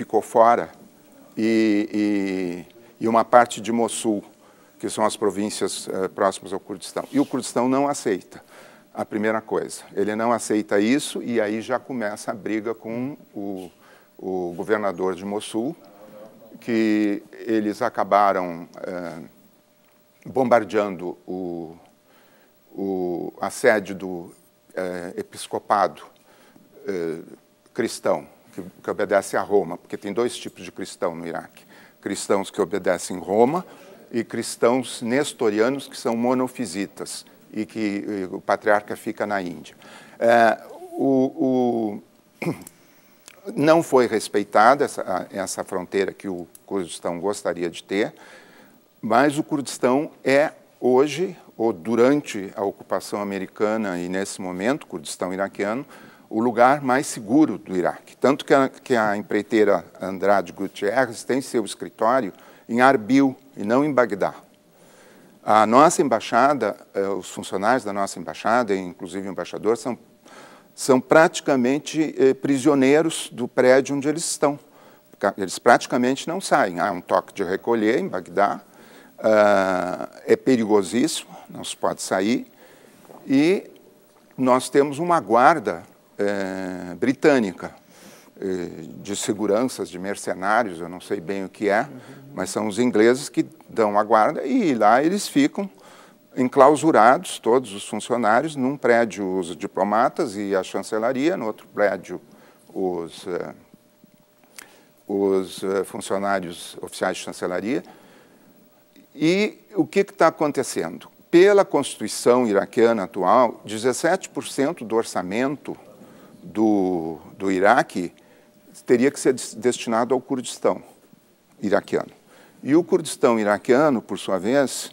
ficou fora e, e, e uma parte de Mossul, que são as províncias uh, próximas ao Kurdistão. E o Kurdistão não aceita a primeira coisa. Ele não aceita isso e aí já começa a briga com o, o governador de Mossul, que eles acabaram uh, bombardeando o, o, a sede do uh, episcopado cristão que, que obedece a Roma, porque tem dois tipos de cristão no Iraque: cristãos que obedecem Roma e cristãos nestorianos que são monofisitas e que e o patriarca fica na Índia. É, o, o, não foi respeitada essa, essa fronteira que o Kurdistão gostaria de ter, mas o Kurdistão é hoje, ou durante a ocupação americana e nesse momento, Kurdistão iraquiano, o lugar mais seguro do Iraque. Tanto que a, que a empreiteira Andrade Gutierrez tem seu escritório em Arbil e não em Bagdá. A nossa embaixada, eh, os funcionários da nossa embaixada, inclusive o embaixador, são, são praticamente eh, prisioneiros do prédio onde eles estão. Eles praticamente não saem. Há um toque de recolher em Bagdá, ah, é perigosíssimo, não se pode sair, e nós temos uma guarda é, britânica é, de seguranças, de mercenários, eu não sei bem o que é, mas são os ingleses que dão a guarda e lá eles ficam enclausurados, todos os funcionários, num prédio os diplomatas e a chancelaria, no outro prédio os, é, os é, funcionários oficiais de chancelaria. E o que está acontecendo? Pela Constituição iraquiana atual, 17% do orçamento do, do Iraque teria que ser destinado ao Kurdistão iraquiano. E o Kurdistão iraquiano, por sua vez,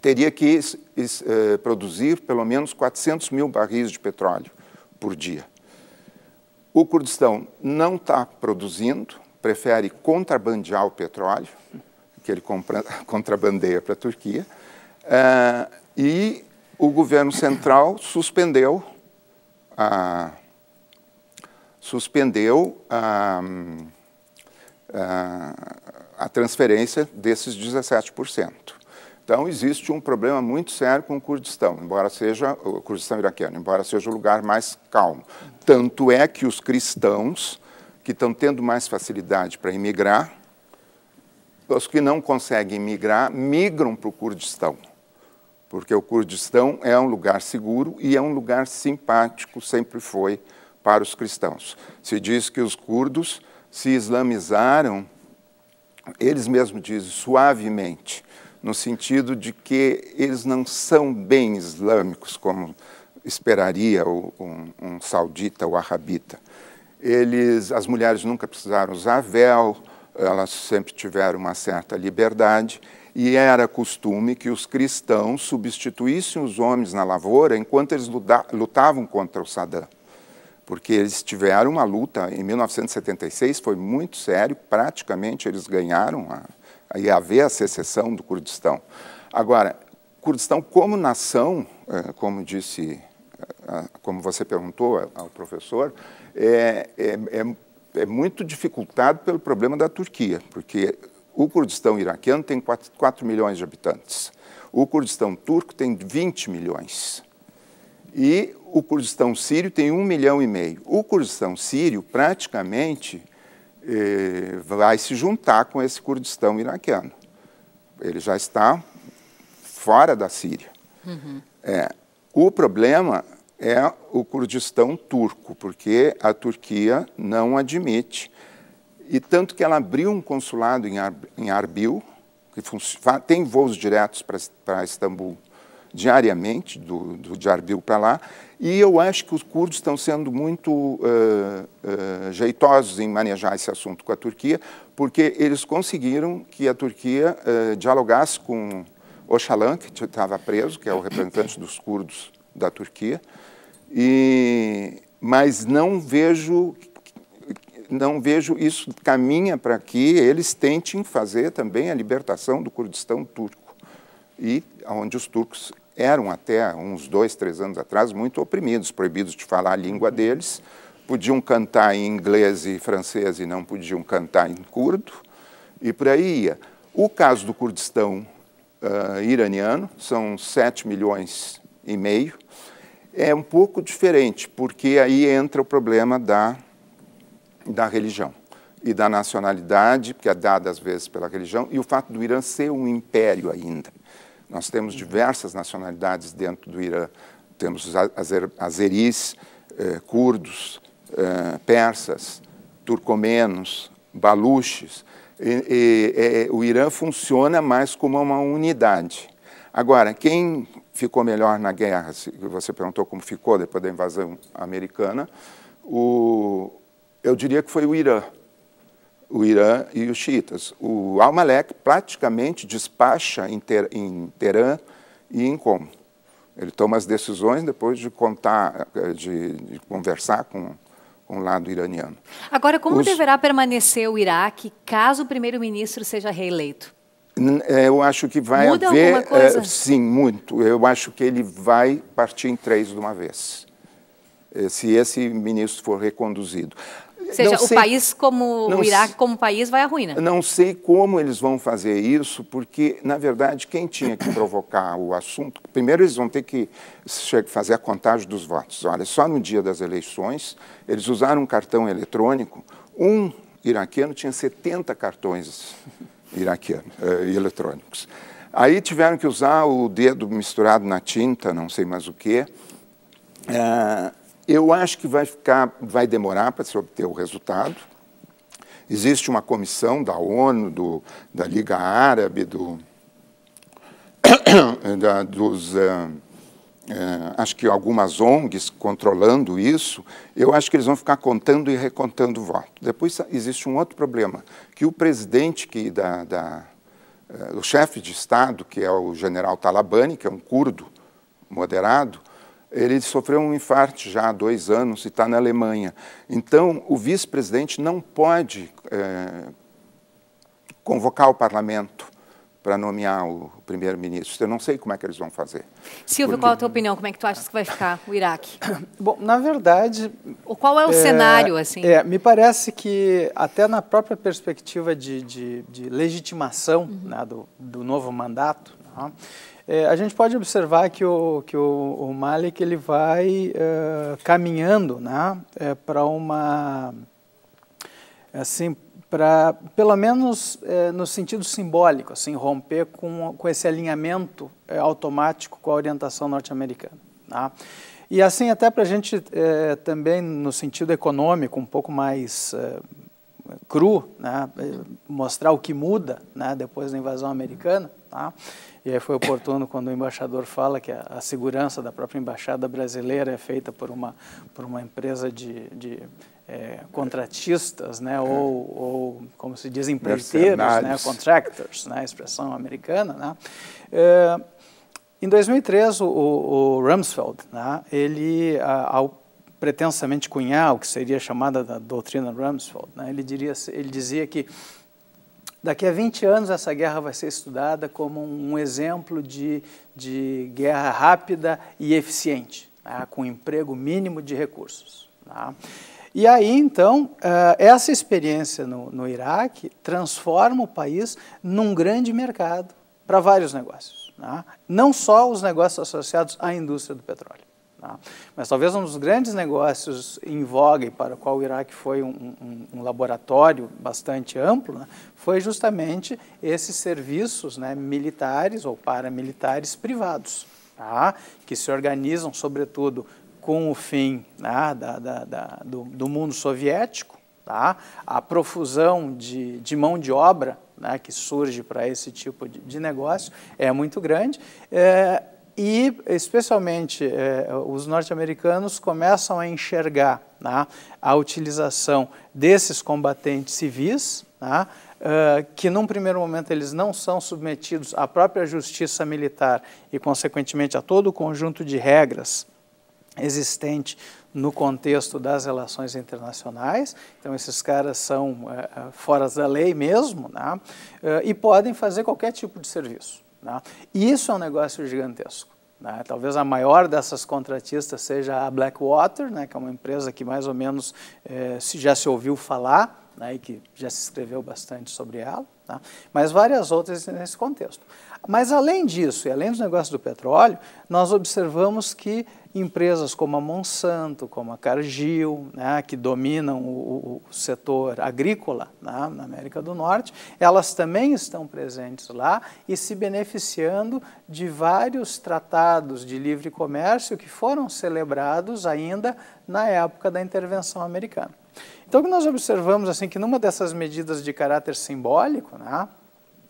teria que eh, produzir pelo menos 400 mil barris de petróleo por dia. O Kurdistão não está produzindo, prefere contrabandear o petróleo, que ele compra, contrabandeia para a Turquia, eh, e o governo central suspendeu a suspendeu a, a, a transferência desses 17%. Então, existe um problema muito sério com o Kurdistão, embora seja o Kurdistão iraquiano, embora seja o lugar mais calmo. Tanto é que os cristãos, que estão tendo mais facilidade para emigrar, os que não conseguem migrar, migram para o Kurdistão, porque o Kurdistão é um lugar seguro e é um lugar simpático, sempre foi para os cristãos. Se diz que os curdos se islamizaram, eles mesmos dizem, suavemente, no sentido de que eles não são bem islâmicos, como esperaria um, um saudita ou arrabita. Eles, as mulheres nunca precisaram usar véu, elas sempre tiveram uma certa liberdade, e era costume que os cristãos substituíssem os homens na lavoura enquanto eles lutavam contra o Saddam porque eles tiveram uma luta em 1976, foi muito sério, praticamente eles ganharam a, a ver a secessão do Kurdistão. Agora, Kurdistão como nação, é, como disse, é, como você perguntou ao professor, é, é, é, é muito dificultado pelo problema da Turquia, porque o Kurdistão iraquiano tem 4, 4 milhões de habitantes, o Kurdistão turco tem 20 milhões. E o Kurdistão sírio tem um milhão e meio. O Kurdistão sírio praticamente eh, vai se juntar com esse Kurdistão iraquiano. Ele já está fora da Síria. Uhum. É, o problema é o Kurdistão turco, porque a Turquia não admite. E tanto que ela abriu um consulado em, Ar, em Arbil, que tem voos diretos para Istambul, diariamente, do, do de Arbil para lá, e eu acho que os curdos estão sendo muito uh, uh, jeitosos em manejar esse assunto com a Turquia, porque eles conseguiram que a Turquia uh, dialogasse com Oxalan, que estava preso, que é o representante dos curdos da Turquia, e, mas não vejo não vejo isso caminha para que eles tentem fazer também a libertação do Kurdistão turco e onde os turcos eram até uns dois, três anos atrás muito oprimidos, proibidos de falar a língua uhum. deles, podiam cantar em inglês e francês e não podiam cantar em curdo, e por aí ia. O caso do Kurdistão uh, iraniano, são 7 milhões e meio, é um pouco diferente, porque aí entra o problema da, da religião e da nacionalidade, que é dada às vezes pela religião, e o fato do Irã ser um império ainda. Nós temos diversas nacionalidades dentro do Irã. Temos os azer, azeris, eh, curdos, eh, persas, turcomenos, baluches. E, e, e, o Irã funciona mais como uma unidade. Agora, quem ficou melhor na guerra? Você perguntou como ficou depois da invasão americana. O, eu diria que foi o Irã o Irã e os xiitas. O Al-Malek praticamente despacha em, ter, em Teherã e em Qom. Ele toma as decisões depois de contar, eh, de, de conversar com, com o lado iraniano. Agora, como os... deverá permanecer o Iraque caso o primeiro-ministro seja reeleito? Eh, eu acho que vai Muda haver. Eh, coisa? sim, muito. Eu acho que ele vai partir em três de uma vez, se esse ministro for reconduzido. Ou seja, o país como o Iraque como país vai à ruína. Não sei como eles vão fazer isso, porque, na verdade, quem tinha que provocar o assunto... Primeiro, eles vão ter que fazer a contagem dos votos. Olha, só no dia das eleições, eles usaram um cartão eletrônico. Um iraquiano tinha 70 cartões iraquianos, eh, eletrônicos. Aí tiveram que usar o dedo misturado na tinta, não sei mais o quê. Uh, eu acho que vai ficar, vai demorar para se obter o resultado. Existe uma comissão da ONU, do, da Liga Árabe, do, da, dos, uh, uh, acho que algumas ONGs controlando isso. Eu acho que eles vão ficar contando e recontando voto. Depois existe um outro problema, que o presidente que da, da uh, o chefe de Estado, que é o general Talabani, que é um curdo moderado, ele sofreu um infarto já há dois anos e está na Alemanha. Então, o vice-presidente não pode é, convocar o parlamento para nomear o primeiro-ministro. Eu não sei como é que eles vão fazer. Silvio, porque... qual é a tua opinião? Como é que tu achas que vai ficar o Iraque? Bom, na verdade... o qual é o é, cenário, assim? É, me parece que até na própria perspectiva de, de, de legitimação uhum. né, do, do novo mandato, Tá? É, a gente pode observar que o, que o, o Malik ele vai é, caminhando né, é, para uma, assim, para, pelo menos é, no sentido simbólico, assim, romper com, com esse alinhamento é, automático com a orientação norte-americana. Tá? E assim, até para a gente é, também, no sentido econômico, um pouco mais cru, né, mostrar o que muda né, depois da invasão americana. Tá? E aí foi oportuno quando o embaixador fala que a, a, segurança da própria embaixada brasileira é feita por uma, por uma empresa de, de é, contratistas, né, é. ou, ou, como se diz, empreiteiros, né, contractors, né, expressão americana. Né. É, em 2003, o, o Rumsfeld, né, ele, ao pretensamente cunhar o que seria chamada da doutrina Rumsfeld. Né? Ele, diria, ele dizia que daqui a 20 anos essa guerra vai ser estudada como um exemplo de, de guerra rápida e eficiente, né? com emprego mínimo de recursos. Né? E aí, então, eh, essa experiência no, no Iraque transforma o país num grande mercado para vários negócios, tá? não só os negócios associados à indústria do petróleo. Tá? Mas talvez um dos grandes negócios em voga, e para o qual o Iraque foi um, um, um laboratório bastante amplo, né, foi justamente esses serviços né, militares ou paramilitares privados, tá? que se organizam, sobretudo, com o fim né, da, da, da, do, do, mundo soviético, tá? a profusão de, de mão de obra né, que surge para esse tipo de, de, negócio é muito grande. É, e especialmente é, os norte-americanos começam a enxergar né, a utilização desses combatentes civis, né, uh, que num primeiro momento eles não são submetidos à própria justiça militar e, consequentemente, a todo o conjunto de regras existente no contexto das relações internacionais. Então, esses caras são uh, fora da lei mesmo né, uh, e podem fazer qualquer tipo de serviço. Né? E isso é um negócio gigantesco. Né? Talvez a maior dessas contratistas seja a Blackwater, né, que é uma empresa que mais ou menos eh, já se ouviu falar né, e que já se escreveu bastante sobre ela, né? mas várias outras nesse contexto. Mas além disso, e além dos negócios do petróleo, nós observamos que empresas como a Monsanto, como a Cargill, né, que dominam o, o setor agrícola né, na América do Norte, elas também estão presentes lá e se beneficiando de vários tratados de livre comércio que foram celebrados ainda na época da intervenção americana. Então, o que nós observamos assim que numa dessas medidas de caráter simbólico, né,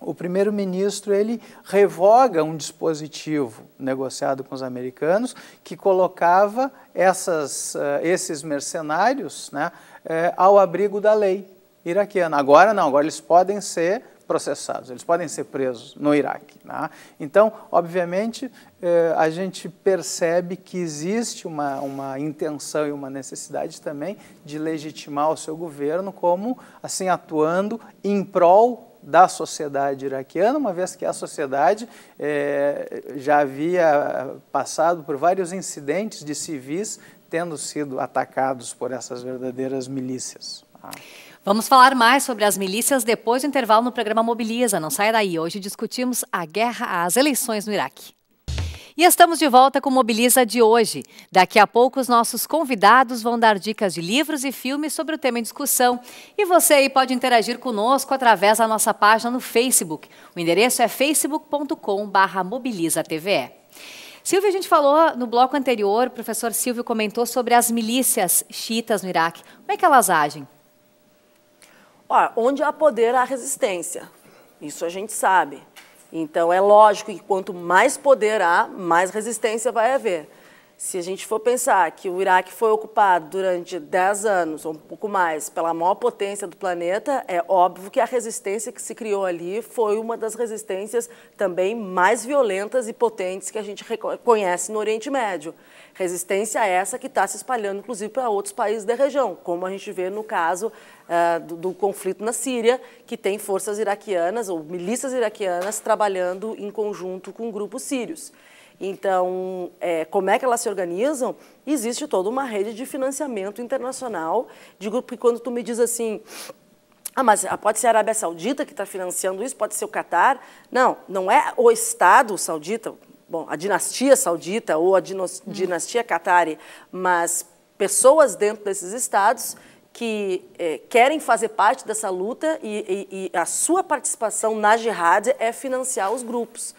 o primeiro-ministro ele revoga um dispositivo negociado com os americanos que colocava essas, uh, esses mercenários né, uh, ao abrigo da lei iraquiana. Agora não, agora eles podem ser processados, eles podem ser presos no Iraque. Né? Então, obviamente, eh, a gente percebe que existe uma, uma intenção e uma necessidade também de legitimar o seu governo como assim atuando em prol da sociedade iraquiana, uma vez que a sociedade é, já havia passado por vários incidentes de civis tendo sido atacados por essas verdadeiras milícias. Ah. Vamos falar mais sobre as milícias depois do intervalo no programa Mobiliza. Não saia daí. Hoje discutimos a guerra às eleições no Iraque. E estamos de volta com Mobiliza de hoje. Daqui a pouco, os nossos convidados vão dar dicas de livros e filmes sobre o tema em discussão. E você aí pode interagir conosco através da nossa página no Facebook. O endereço é facebook.com.br mobilizaTVE. Silvio, a gente falou no bloco anterior, o professor Silvio comentou sobre as milícias chiitas no Iraque. Como é que elas agem? Olha, onde há poder, há resistência. Isso a gente sabe. Então, é lógico que quanto mais poder há, mais resistência vai haver. Se a gente for pensar que o Iraque foi ocupado durante 10 anos, ou um pouco mais, pela maior potência do planeta, é óbvio que a resistência que se criou ali foi uma das resistências também mais violentas e potentes que a gente reconhece no Oriente Médio. Resistência essa que está se espalhando, inclusive, para outros países da região, como a gente vê no caso uh, do, do conflito na Síria, que tem forças iraquianas ou milícias iraquianas trabalhando em conjunto com grupos sírios. Então, é, como é que elas se organizam? Existe toda uma rede de financiamento internacional de grupo. E quando tu me diz assim, ah, mas ah, pode ser a Arábia Saudita que está financiando isso, pode ser o Catar. Não, não é o Estado saudita, bom, a dinastia saudita ou a dinos, uhum. dinastia catari, mas pessoas dentro desses estados que é, querem fazer parte dessa luta e, e, e a sua participação na jihad é financiar os grupos.